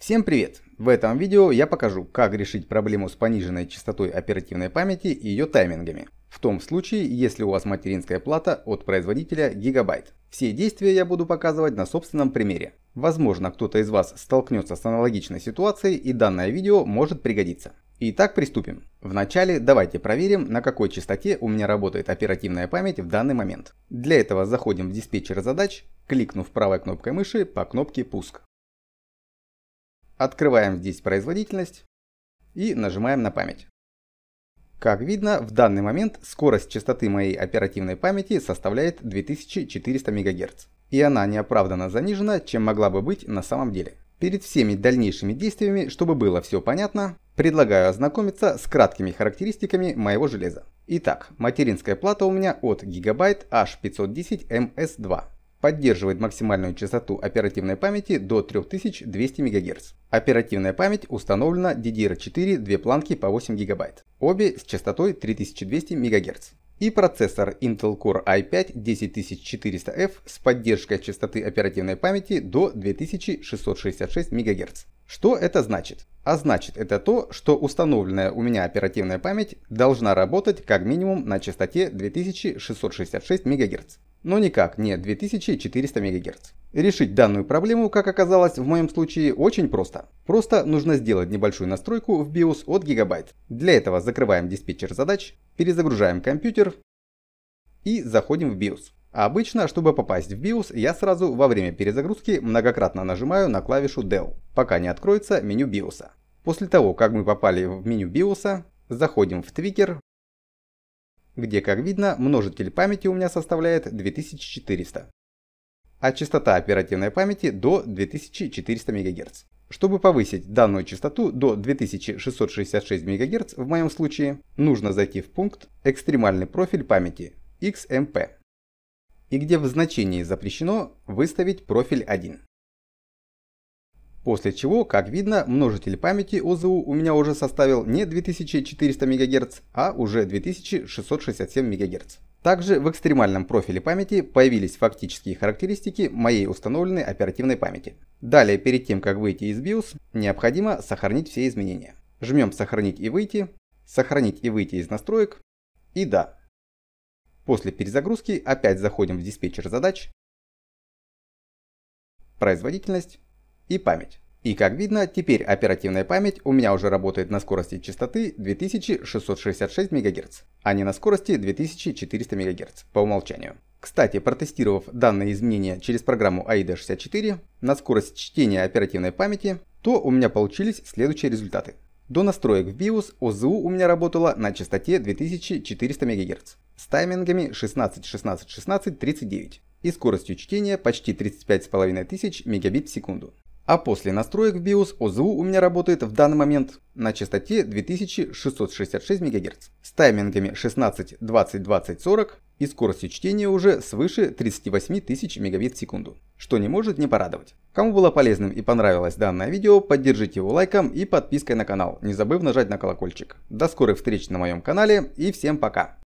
Всем привет! В этом видео я покажу, как решить проблему с пониженной частотой оперативной памяти и ее таймингами. В том случае, если у вас материнская плата от производителя Gigabyte. Все действия я буду показывать на собственном примере. Возможно, кто-то из вас столкнется с аналогичной ситуацией и данное видео может пригодиться. Итак, приступим. Вначале давайте проверим, на какой частоте у меня работает оперативная память в данный момент. Для этого заходим в диспетчер задач, кликнув правой кнопкой мыши по кнопке «Пуск». Открываем здесь производительность и нажимаем на память. Как видно, в данный момент скорость частоты моей оперативной памяти составляет 2400 МГц, и она неоправданно занижена, чем могла бы быть на самом деле. Перед всеми дальнейшими действиями, чтобы было все понятно, предлагаю ознакомиться с краткими характеристиками моего железа. Итак, материнская плата у меня от Gigabyte H510 MS2. Поддерживает максимальную частоту оперативной памяти до 3200 МГц. Оперативная память установлена DDR4 две планки по 8 ГБ, обе с частотой 3200 МГц. И процессор Intel Core i5-10400F с поддержкой частоты оперативной памяти до 2666 МГц. Что это значит? А значит это то, что установленная у меня оперативная память должна работать как минимум на частоте 2666 МГц но никак не 2400 МГц. Решить данную проблему, как оказалось в моем случае, очень просто. Просто нужно сделать небольшую настройку в BIOS от Gigabyte. Для этого закрываем диспетчер задач, перезагружаем компьютер и заходим в BIOS. обычно, чтобы попасть в BIOS, я сразу во время перезагрузки многократно нажимаю на клавишу DEL, пока не откроется меню BIOS. После того, как мы попали в меню BIOS, заходим в Tweaker, где, как видно, множитель памяти у меня составляет 2400. А частота оперативной памяти до 2400 МГц. Чтобы повысить данную частоту до 2666 МГц в моем случае, нужно зайти в пункт «Экстремальный профиль памяти» XMP и где в значении запрещено выставить профиль 1. После чего, как видно, множитель памяти ОЗУ у меня уже составил не 2400 МГц, а уже 2667 МГц. Также в экстремальном профиле памяти появились фактические характеристики моей установленной оперативной памяти. Далее, перед тем как выйти из BIOS, необходимо сохранить все изменения. Жмем «Сохранить и выйти», «Сохранить и выйти из настроек» и «Да». После перезагрузки опять заходим в диспетчер задач, производительность, и память. И как видно, теперь оперативная память у меня уже работает на скорости частоты 2666 МГц, а не на скорости 2400 МГц по умолчанию. Кстати, протестировав данные изменения через программу AIDA64 а на скорость чтения оперативной памяти, то у меня получились следующие результаты. До настроек в BIOS ОЗУ у меня работала на частоте 2400 МГц с таймингами 16, 16, 16, 39 и скоростью чтения почти 35,5 тысяч мегабит в секунду. А после настроек в BIOS ОЗУ у меня работает в данный момент на частоте 2666 МГц с таймингами 16, 20, 20, 40 и скоростью чтения уже свыше 38 тысяч мегабит в секунду, что не может не порадовать. Кому было полезным и понравилось данное видео, поддержите его лайком и подпиской на канал, не забыв нажать на колокольчик. До скорых встреч на моем канале и всем пока!